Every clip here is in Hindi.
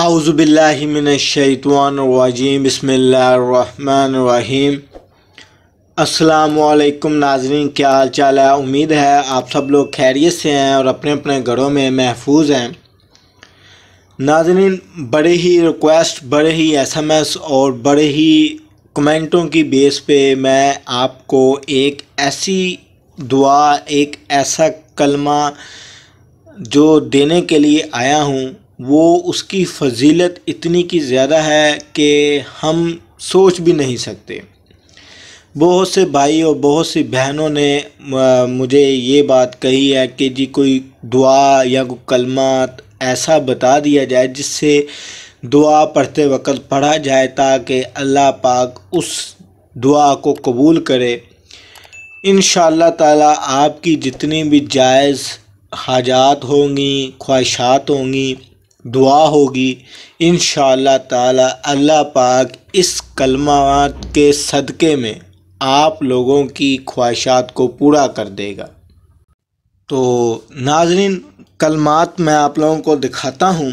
आउज़बिल्लिमिनशैतवानवाजीम बसमीम असलकुम नाजरीन क्या हाल चाल है उम्मीद है आप सब लोग खैरियत से हैं और अपने अपने घरों में महफूज हैं नाजरीन बड़े ही रिक्वेस्ट बड़े ही एसएमएस और बड़े ही कमेंटों की बेस पे मैं आपको एक ऐसी दुआ एक ऐसा कलमा जो देने के लिए आया हूँ वो उसकी फजीलत इतनी की ज़्यादा है कि हम सोच भी नहीं सकते बहुत से भाई और बहुत सी बहनों ने मुझे ये बात कही है कि जी कोई दुआ या कोई कलमा ऐसा बता दिया जाए जिससे दुआ पढ़ते वक्त पढ़ा जाए ताकि अल्लाह पाक उस दुआ को कबूल करे इन ताला आपकी जितनी भी जायज़ हाजात होंगी ख्वाहिशात होंगी दुआ होगी इन ताला अल्लाह पाक इस कलमा के सदक़े में आप लोगों की ख्वाहिशात को पूरा कर देगा तो नाजरीन कलमात मैं आप लोगों को दिखाता हूँ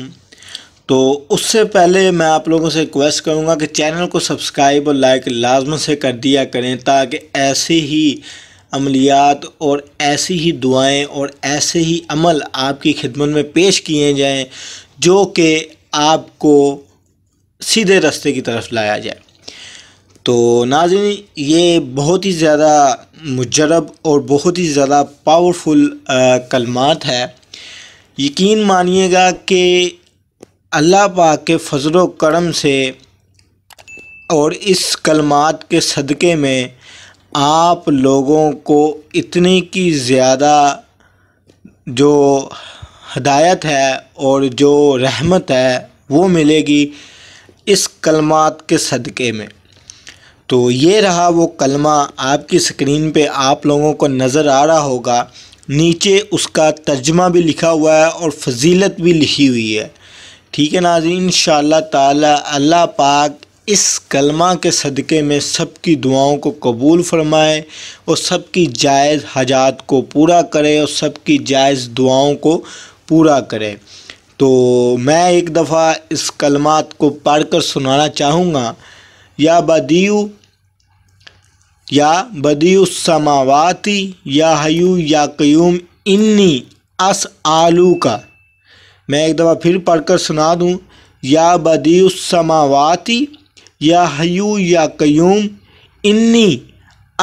तो उससे पहले मैं आप लोगों से रिक्वेस्ट करूँगा कि चैनल को सब्सक्राइब और लाइक लाजम से कर दिया करें ताकि ऐसे ही अमलियात और ऐसी ही दुआएं और ऐसे ही अमल आपकी खिदमत में पेश किए जाएं जो कि आपको सीधे रास्ते की तरफ लाया जाए तो नाजन ये बहुत ही ज़्यादा मुजरब और बहुत ही ज़्यादा पावरफुल कलमात है यकीन मानिएगा कि अल्लाह पाक के फजल करम से और इस कलमात के सदक़े में आप लोगों को इतनी की ज़्यादा जो हदायत है और जो रहमत है वो मिलेगी इस कलमात के सदक़े में तो ये रहा वो कलमा आपकी स्क्रीन पे आप लोगों को नज़र आ रहा होगा नीचे उसका तर्जमा भी लिखा हुआ है और फजीलत भी लिखी हुई है ठीक है नाजी इन ताला अल्लाह पाक इस कलमा के सदक़े में सबकी दुआओं को कबूल फ़रमाए और सबकी जायज़ हजात को पूरा करे और सबकी जायज़ दुआओं को पूरा करे तो मैं एक दफ़ा इस कलमात को पढ़ कर सुनाना चाहूँगा या बदयु या बदीयु समावाती या हयू या क्यूम इन्नी अस आलू का मैं एक दफ़ा फिर पढ़कर सुना दूँ या बदीयु समावाती या हयू या क्यूम इन्नी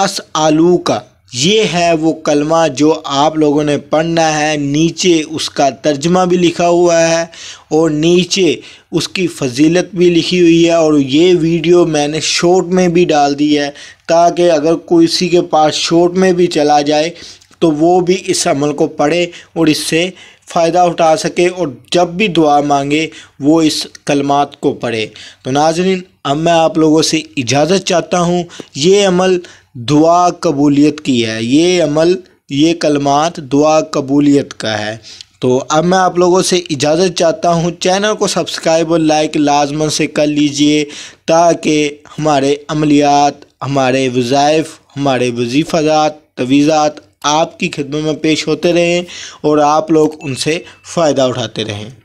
अस आलू का ये है वो कलमा जो आप लोगों ने पढ़ना है नीचे उसका तर्जमा भी लिखा हुआ है और नीचे उसकी फजीलत भी लिखी हुई है और ये वीडियो मैंने शॉर्ट में भी डाल दी है ताकि अगर कोई किसी के पास शॉर्ट में भी चला जाए तो वो भी इस अमल को पढ़े और इससे फ़ायदा उठा सके और जब भी दुआ मांगे वो इस कलमात को पढ़े तो नाजरीन अब मैं आप लोगों से इजाज़त चाहता हूँ ये अमल दुआ कबूलियत की है ये अमल ये कलमात दुआ कबूलियत का है तो अब मैं आप लोगों से इजाज़त चाहता हूँ चैनल को सब्सक्राइब और लाइक लाजमन से कर लीजिए ताकि हमारे अमलियात हमारे वज़ाइफ हमारे वजीफ़ात तवीज़ात आपकी खिदमत में पेश होते रहें और आप लोग उनसे फ़ायदा उठाते रहें